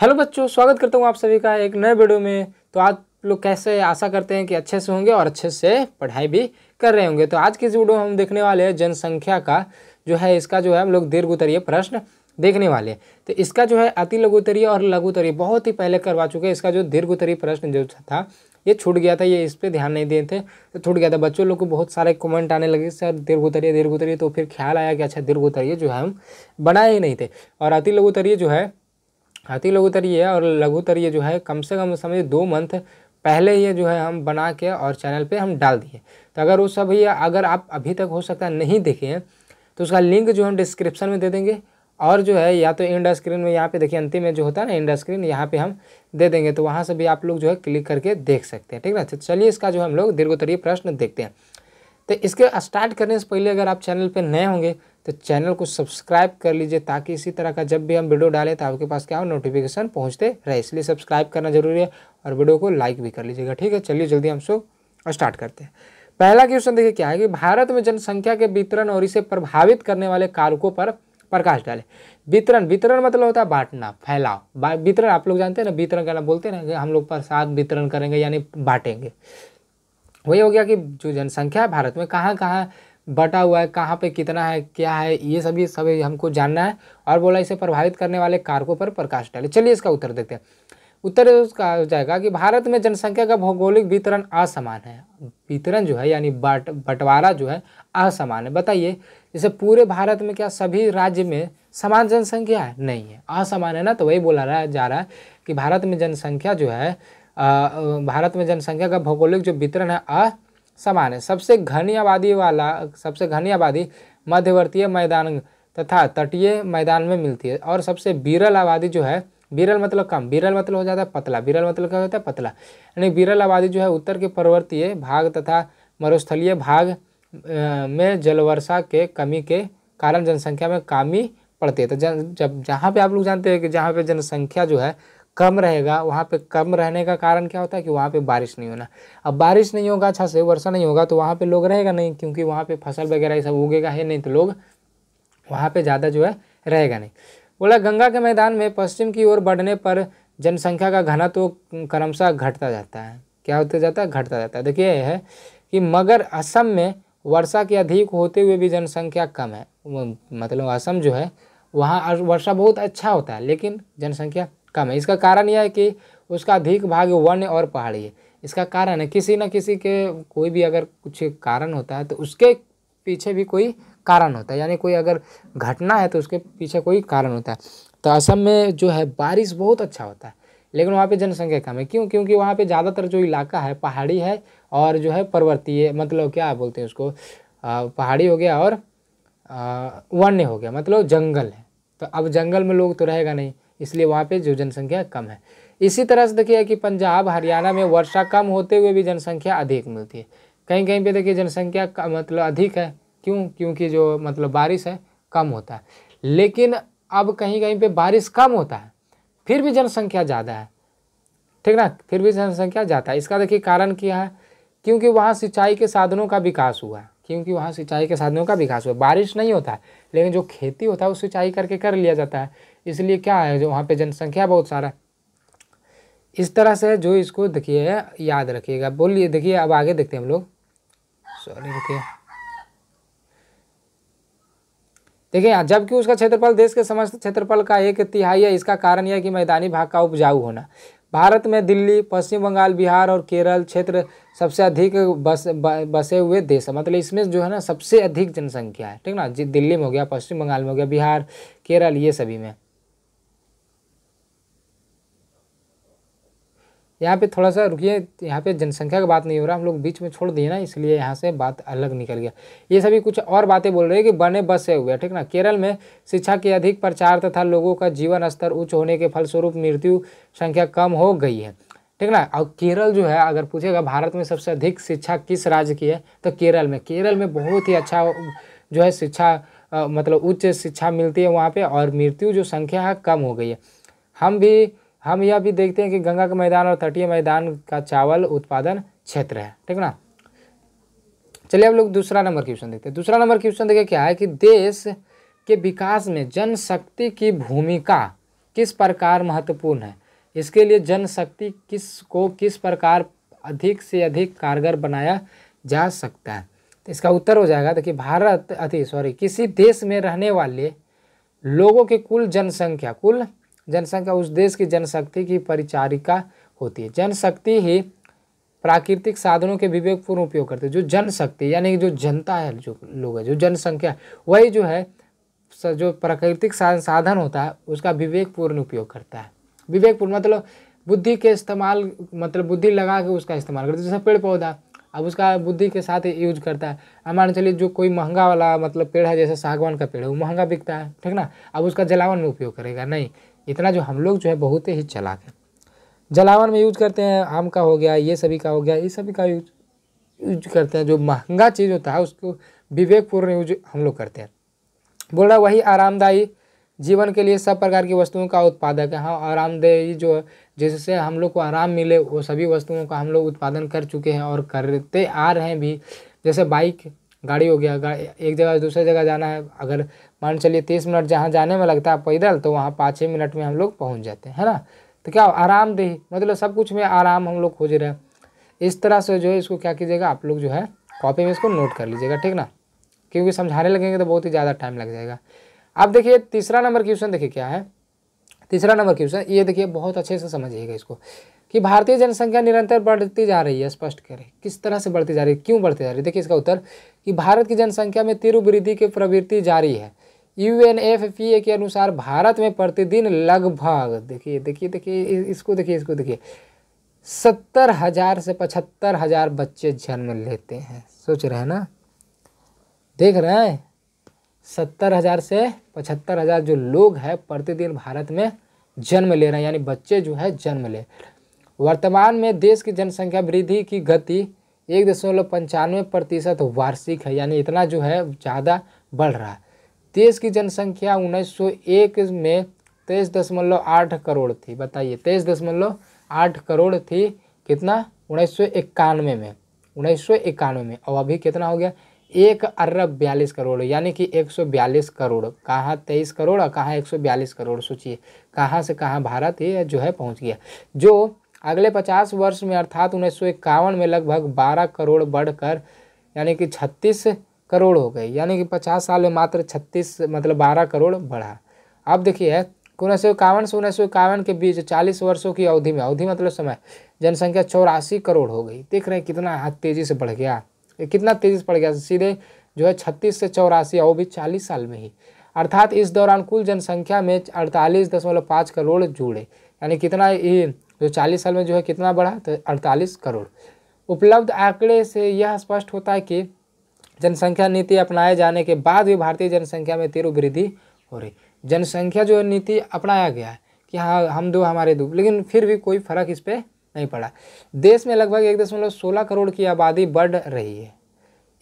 hello बच्चों स्वागत करता हूँ आप सभी का एक नए वीडियो में तो आप लोग कैसे आशा करते हैं कि अच्छे से होंगे और अच्छे से पढ़ाई भी कर रहे होंगे तो आज की इस वीडियो में हम देखने वाले हैं जनसंख्या का जो है इसका जो है हम लोग दीर्घ उतरीय प्रश्न देखने वाले तो इसका जो है अति लघुतरीय और लघुतरीय बहुत ही पहले करवा चुके हैं इसका जो दीर्घ उत्तरीय प्रश्न जो था ये छूट गया था ये इस पर ध्यान नहीं दिए थे तो छूट गया था बच्चों लोग को बहुत सारे कमेंट आने लगे सर दीर्घ दीर्घ दीर्घोत्तरीय तो फिर ख्याल आया कि अच्छा दीर्घ दीर्घोत्तरीय जो है हम बनाए ही नहीं थे और अति लघुतरीय जो है अति लघुतर है और लघुतर जो है कम से कम समझिए दो मंथ पहले ये जो है हम बना के और चैनल पे हम डाल दिए तो अगर वो सब ये अगर आप अभी तक हो सकता है नहीं देखे हैं तो उसका लिंक जो हम डिस्क्रिप्शन में दे देंगे और जो है या तो इंडा स्क्रीन में यहाँ पे देखिए अंतिम में जो होता है ना इंडा स्क्रीन यहाँ पे हम दे देंगे तो वहाँ से भी आप लोग जो है क्लिक करके देख सकते हैं ठीक है तो चलिए इसका जो हम लोग दीर्घोत्तरीय प्रश्न देखते हैं तो इसके स्टार्ट करने से पहले अगर आप चैनल पर नए होंगे तो चैनल को सब्सक्राइब कर लीजिए ताकि इसी तरह का जब भी हम वीडियो डालें तो आपके पास क्या हो नोटिफिकेशन पहुँचते रहे इसलिए सब्सक्राइब करना जरूरी है और वीडियो को लाइक भी कर लीजिएगा ठीक है चलिए जल्दी हम शो स्टार्ट करते हैं पहला क्वेश्चन देखिए क्या है कि भारत में जनसंख्या के वितरण और इसे प्रभावित करने वाले कारकों पर प्रकाश डाले वितरण वितरण मतलब होता है बांटना फैलाव वितरण आप लोग जानते हैं ना वितरण करना बोलते हैं ना हम लोग प्रसाद वितरण करेंगे यानी बांटेंगे वही हो गया कि जो जनसंख्या है भारत में कहाँ कहाँ बटा हुआ है कहाँ पे कितना है क्या है ये सभी सभी हमको जानना है और बोला इसे प्रभावित करने वाले कारकों पर प्रकाश डाले चलिए इसका उत्तर देखते हैं उत्तर उसका हो जाएगा कि भारत में जनसंख्या का भौगोलिक वितरण असमान है वितरण जो है यानी बट बंटवारा जो है असमान है बताइए जैसे पूरे भारत में क्या सभी राज्य में समान जनसंख्या है नहीं है असमान है ना तो वही बोला रहा जा रहा है कि भारत में जनसंख्या जो है भारत में जनसंख्या का भौगोलिक जो वितरण है समान है सबसे घनी आबादी वाला सबसे घनी आबादी मध्यवर्तीय मैदान तथा तटीय मैदान में मिलती है और सबसे बिरल आबादी जो है बिरल मतलब कम बिरल मतलब हो जाता है पतला बिरल मतलब क्या होता है पतला यानी बिरल आबादी जो है उत्तर के पर्वतीय भाग तथा मरुस्थलीय भाग में जलवर्षा के कमी के कारण जनसंख्या में कमी पड़ती है तो जन जब जहाँ पे आप लोग जानते हैं कि जहाँ पे जनसंख्या जो है कम रहेगा वहाँ पे कम रहने का कारण क्या होता है कि वहाँ पे बारिश नहीं होना अब बारिश नहीं होगा अच्छा से वर्षा नहीं होगा तो वहाँ पे लोग रहेगा नहीं क्योंकि वहाँ पे फसल वगैरह ये सब उगेगा ही नहीं तो लोग वहाँ पे ज़्यादा जो है रहेगा नहीं बोला गंगा के मैदान में पश्चिम की ओर बढ़ने पर जनसंख्या का घना तो क्रमशः घटता जाता है क्या होता जाता है घटता जाता है देखिए है कि मगर असम में वर्षा के अधिक होते हुए भी जनसंख्या कम है मतलब असम जो है वहाँ वर्षा बहुत अच्छा होता है लेकिन जनसंख्या कम है इसका कारण यह है कि उसका अधिक भाग वन्य और पहाड़ी है इसका कारण है किसी न किसी के कोई भी अगर कुछ कारण होता है तो उसके पीछे भी कोई कारण होता है यानी कोई अगर घटना है तो उसके पीछे कोई कारण होता है तो असम में जो है बारिश बहुत अच्छा होता है लेकिन वहाँ पे जनसंख्या कम है क्यों क्योंकि वहाँ पे ज़्यादातर जो इलाका है पहाड़ी है और जो है पर्वतीय मतलब क्या बोलते हैं उसको आ, पहाड़ी हो गया और वन्य हो गया मतलब जंगल है तो अब जंगल में लोग तो रहेगा नहीं इसलिए वहाँ पे जो जनसंख्या कम है इसी तरह से देखिए कि पंजाब हरियाणा में वर्षा कम होते हुए भी जनसंख्या अधिक मिलती है कहीं कहीं पे देखिए जनसंख्या का मतलब अधिक है क्यों क्योंकि जो मतलब बारिश है कम होता है लेकिन अब कहीं कहीं पे बारिश कम होता है फिर भी जनसंख्या ज़्यादा है ठीक ना फिर भी जनसंख्या ज़्यादा है इसका देखिए कारण क्या है क्योंकि वहाँ सिंचाई के साधनों का विकास हुआ है क्योंकि वहाँ सिंचाई के साधनों का विकास हुआ बारिश नहीं होता है लेकिन जो खेती होता है वो सिंचाई करके कर लिया जाता है इसलिए क्या है जो वहाँ पर जनसंख्या बहुत सारा इस तरह से जो इसको देखिए याद रखिएगा बोलिए देखिए अब आगे देखते हैं हम लोग सॉरी रुकिए देखिए जबकि उसका क्षेत्रफल देश के समस्त क्षेत्रफल का एक तिहाई है इसका कारण यह कि मैदानी भाग का उपजाऊ होना भारत में दिल्ली पश्चिम बंगाल बिहार और केरल क्षेत्र सबसे अधिक बस ब, बसे हुए देश है मतलब इसमें जो है ना सबसे अधिक जनसंख्या है ठीक ना जी दिल्ली में हो गया पश्चिम बंगाल में हो गया बिहार केरल ये सभी में यहाँ पे थोड़ा सा रुकिए यहाँ पे जनसंख्या की बात नहीं हो रहा हम लोग बीच में छोड़ दिए ना इसलिए यहाँ से बात अलग निकल गया ये सभी कुछ और बातें बोल रहे हैं कि बने बसे हुए ठीक ना केरल में शिक्षा के अधिक प्रचार तथा लोगों का जीवन स्तर उच्च होने के फलस्वरूप मृत्यु संख्या कम हो गई है ठीक ना और केरल जो है अगर पूछेगा भारत में सबसे अधिक शिक्षा किस राज्य की है तो केरल में केरल में बहुत ही अच्छा जो है शिक्षा मतलब उच्च शिक्षा मिलती है वहाँ पे और मृत्यु जो संख्या है कम हो गई है हम भी हम यह भी देखते हैं कि गंगा के मैदान और तटीय मैदान का चावल उत्पादन क्षेत्र है ठीक ना चलिए हम लोग दूसरा नंबर क्वेश्चन देखते हैं दूसरा नंबर क्वेश्चन देखिए क्या है कि देश के विकास में जनशक्ति की भूमिका किस प्रकार महत्वपूर्ण है इसके लिए जनशक्ति किस को किस प्रकार अधिक से अधिक कारगर बनाया जा सकता है तो इसका उत्तर हो जाएगा देखिए भारत अति सॉरी किसी देश में रहने वाले लोगों की कुल जनसंख्या कुल जनसंख्या उस देश की जनशक्ति की परिचारिका होती है जनशक्ति ही प्राकृतिक साधनों के विवेकपूर्ण उपयोग करते हैं जो जनशक्ति यानी कि जो जनता है जो लोग है जो जनसंख्या वही जो है जो प्राकृतिक साधन होता है उसका विवेकपूर्ण उपयोग करता है विवेकपूर्ण मतलब बुद्धि के इस्तेमाल मतलब बुद्धि लगा के उसका इस्तेमाल करते जैसे पेड़ पौधा अब उसका बुद्धि के साथ यूज करता है हमारे चलिए जो कोई महंगा वाला मतलब पेड़ है जैसे सागवान का पेड़ है वो महंगा बिकता है ठीक ना अब उसका जलावन में उपयोग करेगा नहीं इतना जो हम लोग जो है बहुत ही चला के जलावन में यूज करते हैं आम का हो गया ये सभी का हो गया ये सभी का यूज यूज करते हैं जो महंगा चीज़ होता है उसको विवेकपूर्ण यूज हम लोग करते हैं बोल रहा वही आरामदायी जीवन के लिए सब प्रकार की वस्तुओं का उत्पादक है हाँ आरामदेह जो जिससे हम लोग को आराम मिले वो सभी वस्तुओं का हम लोग उत्पादन कर चुके हैं और करते आ रहे हैं भी जैसे बाइक गाड़ी हो गया एक जगह से दूसरी जगह जाना है अगर मान चलिए तीस मिनट जहाँ जाने में लगता है पैदल तो वहाँ पाँच छः मिनट में हम लोग पहुँच जाते हैं है ना तो क्या आरामदेह मतलब सब कुछ में आराम हम लोग खोज रहे हैं इस तरह से जो है इसको क्या कीजिएगा आप लोग जो है कॉपी में इसको नोट कर लीजिएगा ठीक ना क्योंकि समझाने लगेंगे तो बहुत ही ज़्यादा टाइम लग जाएगा अब देखिए तीसरा नंबर क्वेश्चन देखिए क्या है तीसरा नंबर क्वेश्चन ये देखिए बहुत अच्छे से समझिएगा इसको कि भारतीय जनसंख्या निरंतर बढ़ती जा रही है स्पष्ट करें किस तरह से बढ़ती जा रही है क्यों बढ़ती जा रही है देखिए इसका उत्तर कि भारत की जनसंख्या में तीव्र वृद्धि की प्रवृत्ति जारी है U N F P A के अनुसार भारत में प्रतिदिन लगभग देखिए देखिए देखिए इसको देखिए इसको देखिए सत्तर हज़ार से पचहत्तर हज़ार बच्चे जन्म लेते हैं सोच रहे हैं ना देख रहे हैं सत्तर हज़ार से पचहत्तर हज़ार जो लोग हैं प्रतिदिन भारत में जन्म ले रहे हैं यानी बच्चे जो है जन्म ले वर्तमान में देश की जनसंख्या वृद्धि की गति एक दशमलव पंचानवे प्रतिशत वार्षिक है यानी इतना जो है ज़्यादा बढ़ रहा है देश की जनसंख्या 1901 में तेईस दशमलव आठ करोड़ थी बताइए तेईस दशमलव आठ करोड़ थी कितना उन्नीस सौ इक्यानवे में उन्नीस सौ इक्यानवे में और अभी कितना हो गया एक अरब बयालीस करोड़ यानी कि एक सौ बयालीस करोड़ कहाँ तेईस करोड़ और कहाँ एक सौ बयालीस करोड़ सोचिए कहाँ से कहाँ भारत ये जो है पहुँच गया जो अगले पचास वर्ष में अर्थात उन्नीस में लगभग बारह करोड़ बढ़कर यानी कि छत्तीस करोड़ हो गई यानी कि पचास साल में मात्र छत्तीस मतलब बारह करोड़ बढ़ा अब देखिए उन्नीस सौ इक्यावन से उन्नीस सौ इक्यावन के बीच चालीस वर्षों की अवधि में अवधि मतलब समय जनसंख्या चौरासी करोड़ हो गई देख रहे हैं कितना हाथ तेज़ी से बढ़ गया कितना तेज़ी से पड़ गया सीधे जो है छत्तीस से चौरासी और भी चालीस साल में ही अर्थात इस दौरान कुल जनसंख्या में अड़तालीस दशमलव पाँच करोड़ जुड़े यानी कितना ये जो चालीस साल में जो है कितना बढ़ा तो अड़तालीस करोड़ उपलब्ध आंकड़े से यह स्पष्ट होता है कि जनसंख्या नीति अपनाए जाने के बाद भी भारतीय जनसंख्या में तीव्र वृद्धि हो रही जनसंख्या जो नीति अपनाया गया है कि हाँ हम दो हमारे दो लेकिन फिर भी कोई फर्क इस पर नहीं पड़ा देश में लगभग एक दशमलव सोलह करोड़ की आबादी बढ़ रही है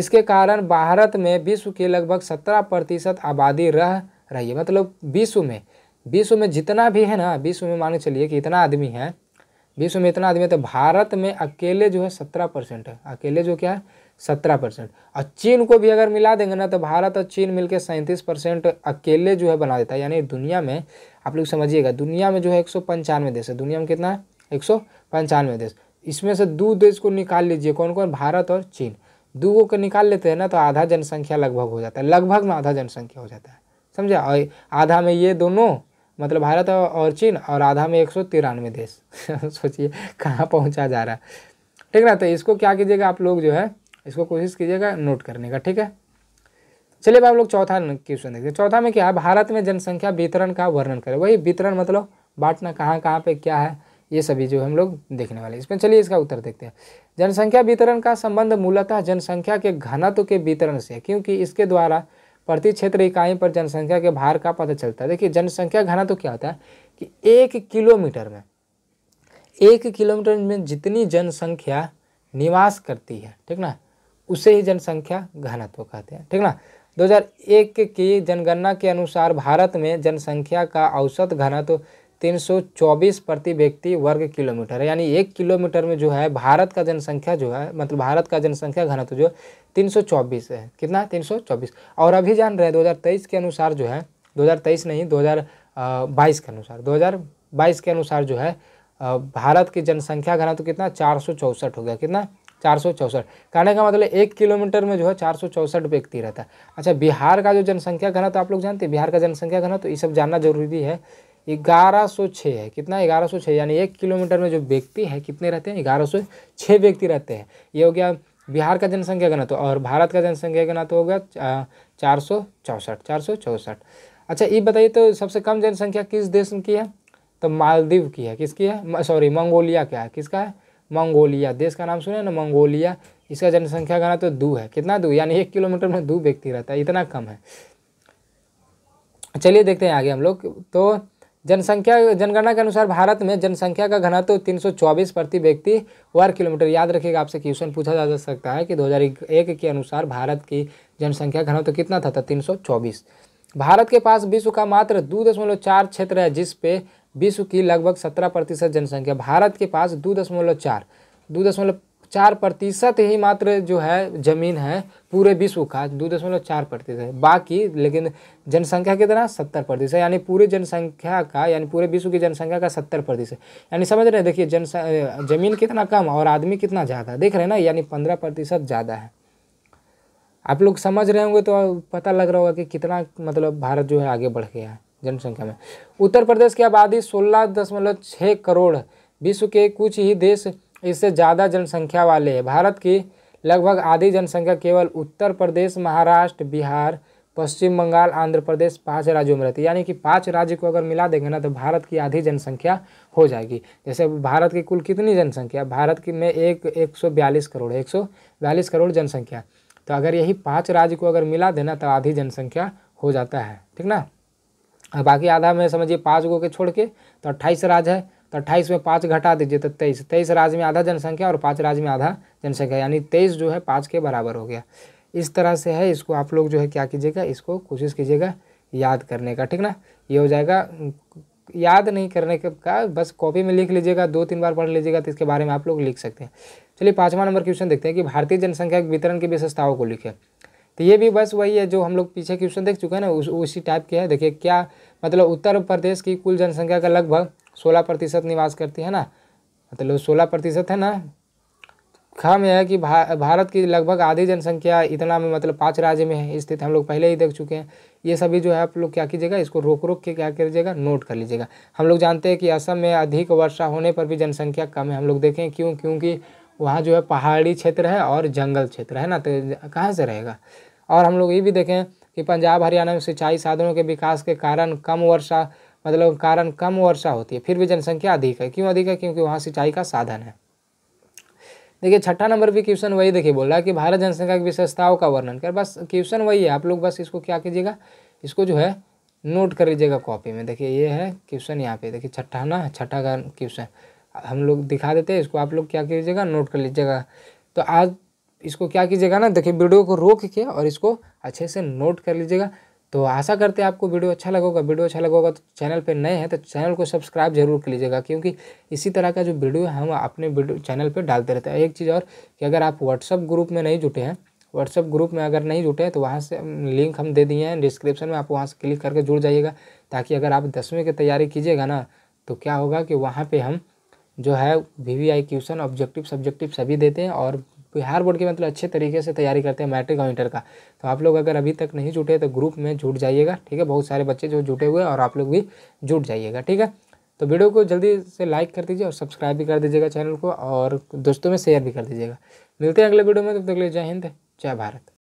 इसके कारण भारत में विश्व के लगभग सत्रह प्रतिशत आबादी रह रही है मतलब विश्व में विश्व में जितना भी है ना विश्व में मान चलिए कि इतना आदमी है विश्व में इतना आदमी है तो भारत में अकेले जो है सत्रह परसेंट है अकेले जो क्या है सत्रह परसेंट और चीन को भी अगर मिला देंगे ना तो भारत और चीन मिलकर सैंतीस परसेंट अकेले जो है बना देता है यानी दुनिया में आप लोग समझिएगा दुनिया में जो है एक सौ पंचानवे देश है दुनिया में कितना है एक सौ पंचानवे देश इसमें से दो देश को निकाल लीजिए कौन कौन भारत और चीन दो को निकाल लेते हैं ना तो आधा जनसंख्या लगभग हो जाता है लगभग में आधा जनसंख्या हो जाता है समझा और आधा में ये दोनों मतलब भारत और चीन और आधा में एक सौ तिरानवे देश सोचिए कहाँ पहुँचा जा रहा है ठीक ना तो इसको क्या कीजिएगा आप लोग जो है इसको कोशिश कीजिएगा नोट करने का ठीक है चलिए आप लोग चौथा क्वेश्चन देखते हैं चौथा में क्या है भारत में जनसंख्या वितरण का वर्णन करें वही वितरण मतलब बांटना कहाँ कहाँ पे क्या है ये सभी जो हम लोग देखने वाले इसमें चलिए इसका उत्तर देखते हैं जनसंख्या वितरण का संबंध मूलतः जनसंख्या के घनत्व के वितरण से क्योंकि इसके द्वारा प्रति क्षेत्र इकाई पर जनसंख्या के भार का पता चलता है देखिए जनसंख्या घनत्व क्या होता है कि एक किलोमीटर में एक किलोमीटर में जितनी जनसंख्या निवास करती है ठीक ना उसे ही जनसंख्या घनत्व कहते हैं ठीक ना 2001 की जनगणना के अनुसार भारत में जनसंख्या का औसत घनत्व 324 प्रति व्यक्ति वर्ग किलोमीटर है यानी एक किलोमीटर में जो है भारत का जनसंख्या जो है मतलब भारत का जनसंख्या घनत्व जो तीन सौ चौबीस है कितना तीन सौ चौबीस और अभी जान रहे हैं दो हज़ार तेईस के अनुसार जो है दो हज़ार तेईस नहीं दो हज़ार बाईस के अनुसार दो हज़ार बाईस के अनुसार जो है भारत की जनसंख्या घनत्व कितना चार सौ चौंसठ हो गया कितना चार सौ चौंसठ कहने का मतलब एक किलोमीटर में जो है चार सौ चौंसठ व्यक्ति रहता है अच्छा बिहार का जो जनसंख्या घनत्व आप लोग जानते हैं बिहार का जनसंख्या घनत्व ये सब जानना जरूरी है ग्यारह सौ छः है कितना ग्यारह सौ छः यानी एक किलोमीटर में जो व्यक्ति है कितने रहते हैं ग्यारह सौ छः व्यक्ति रहते हैं ये हो गया बिहार का जनसंख्या गणत तो और भारत का जनसंख्या गणत तो हो गया चार सौ चौंसठ चार सौ अच्छा ये बताइए तो सबसे कम जनसंख्या किस देश की है तो मालदीव की है किसकी है सॉरी मंगोलिया का है किसका है मंगोलिया देश का नाम सुने ना मंगोलिया इसका जनसंख्या गणत तो दो है कितना दो यानी एक किलोमीटर में दो व्यक्ति रहता है इतना कम है चलिए देखते हैं आगे हम लोग तो जनसंख्या जनगणना के अनुसार भारत में जनसंख्या का घनत्व तो 324 प्रति व्यक्ति वर्ग किलोमीटर याद रखिएगा आपसे क्वेश्चन पूछा जा सकता है कि 2001 के अनुसार भारत की जनसंख्या घनत्व तो कितना था, था 324 भारत के पास विश्व का मात्र दो दशमलव चार क्षेत्र है जिस पे विश्व की लगभग सत्रह प्रतिशत जनसंख्या भारत के पास दो दशमलव चार दो दशमलव चार प्रतिशत ही मात्र जो है ज़मीन है पूरे विश्व का दो दशमलव चार प्रतिशत है बाकी लेकिन जनसंख्या कितना सत्तर प्रतिशत यानी पूरे जनसंख्या का यानी पूरे विश्व की जनसंख्या का सत्तर प्रतिशत यानी समझ रहे हैं देखिए जन जमीन कितना कम और आदमी कितना ज़्यादा देख रहे हैं ना यानी पंद्रह प्रतिशत ज़्यादा है आप लोग समझ रहे होंगे तो पता लग रहा होगा कि कितना मतलब भारत जो है आगे बढ़ गया है जनसंख्या में उत्तर प्रदेश की आबादी सोलह दशमलव छः करोड़ विश्व के कुछ ही देश इससे ज़्यादा जनसंख्या वाले है भारत की लगभग आधी जनसंख्या केवल उत्तर प्रदेश महाराष्ट्र बिहार पश्चिम बंगाल आंध्र प्रदेश पांच राज्यों में रहती है यानी कि पांच राज्य को अगर मिला देंगे ना तो भारत की आधी जनसंख्या हो जाएगी जैसे भारत की कुल कितनी जनसंख्या भारत की में एक एक सौ बयालीस करोड़ एक सौ बयालीस करोड़ जनसंख्या तो अगर यही पाँच राज्य को अगर मिला देना तो आधी जनसंख्या हो जाता है ठीक ना बाकी आधा में समझिए पाँच गो के छोड़ के तो अट्ठाईस राज्य है तो अट्ठाईस में पाँच घटा दीजिए तो तेईस तेईस राज्य में आधा जनसंख्या और पाँच राज्य में आधा जनसंख्या यानी तेईस जो है पाँच के बराबर हो गया इस तरह से है इसको आप लोग जो है क्या कीजिएगा इसको कोशिश कीजिएगा याद करने का ठीक ना ये हो जाएगा याद नहीं करने के का बस कॉपी में लिख लीजिएगा दो तीन बार पढ़ लीजिएगा तो इसके बारे में आप लोग लिख सकते हैं चलिए पाँचवा नंबर क्वेश्चन देखते हैं कि भारतीय जनसंख्या वितरण की विशेषताओं को लिखे तो ये भी बस वही है जो हम लोग पीछे क्वेश्चन देख चुके हैं ना उस उसी टाइप के है देखिए क्या मतलब उत्तर प्रदेश की कुल जनसंख्या का लगभग सोलह प्रतिशत निवास करती है ना मतलब सोलह प्रतिशत है ना खा यह है कि भा, भारत की लगभग आधी जनसंख्या इतना में मतलब पाँच राज्य में है स्थित हम लोग पहले ही देख चुके हैं ये सभी जो है आप लोग क्या कीजिएगा इसको रोक रोक के क्या कीजिएगा नोट कर लीजिएगा हम लोग जानते हैं कि असम में अधिक वर्षा होने पर भी जनसंख्या कम है हम लोग देखें क्यों क्योंकि वहाँ जो है पहाड़ी क्षेत्र है और जंगल क्षेत्र है ना तो कहाँ से रहेगा और हम लोग ये भी देखें कि पंजाब हरियाणा में सिंचाई साधनों के विकास के कारण कम वर्षा मतलब कारण कम वर्षा होती है फिर भी जनसंख्या अधिक है क्यों अधिक है क्योंकि वहाँ सिंचाई का साधन है देखिए छठा नंबर भी क्वेश्चन वही देखिए बोल रहा है कि भारत जनसंख्या की विशेषताओं का वर्णन कर बस क्वेश्चन वही है आप लोग बस इसको क्या कीजिएगा इसको जो है नोट कर लीजिएगा कॉपी में देखिए ये है क्वेश्चन यहाँ पे देखिए छठा ना छठा का क्वेश्चन हम लोग दिखा देते हैं इसको आप लोग क्या कीजिएगा नोट कर लीजिएगा तो आज इसको क्या कीजिएगा ना देखिए वीडियो को रोक के और इसको अच्छे से नोट कर लीजिएगा तो आशा करते हैं आपको वीडियो अच्छा लगेगा वीडियो अच्छा लगेगा तो चैनल पर नए हैं तो चैनल को सब्सक्राइब जरूर कर लीजिएगा क्योंकि इसी तरह का जो वीडियो है हम अपने वीडियो चैनल पर डालते रहते हैं एक चीज़ और कि अगर आप व्हाट्सअप ग्रुप में नहीं जुटे हैं व्हाट्सअप ग्रुप में अगर नहीं जुटे हैं तो वहाँ से लिंक हम दे दिए हैं डिस्क्रिप्शन में आप वहाँ से क्लिक करके जुड़ जाइएगा ताकि अगर आप दसवीं की तैयारी कीजिएगा ना तो क्या होगा कि वहाँ पर हम जो है V V I question objective subjective सभी देते हैं और बिहार तो बोर्ड की मतलब अच्छे तरीके से तैयारी करते हैं मैट्रिक और इंटर का तो आप लोग अगर अभी तक नहीं जुटे तो ग्रुप में जुट जाइएगा ठीक है बहुत सारे बच्चे जो जुटे हुए और आप लोग भी जुट जाइएगा ठीक है तो वीडियो को जल्दी से लाइक कर दीजिए और सब्सक्राइब भी कर दीजिएगा चैनल को और दोस्तों में शेयर भी कर दीजिएगा मिलते हैं अगले वीडियो में तब तक ले जय हिंद जय भारत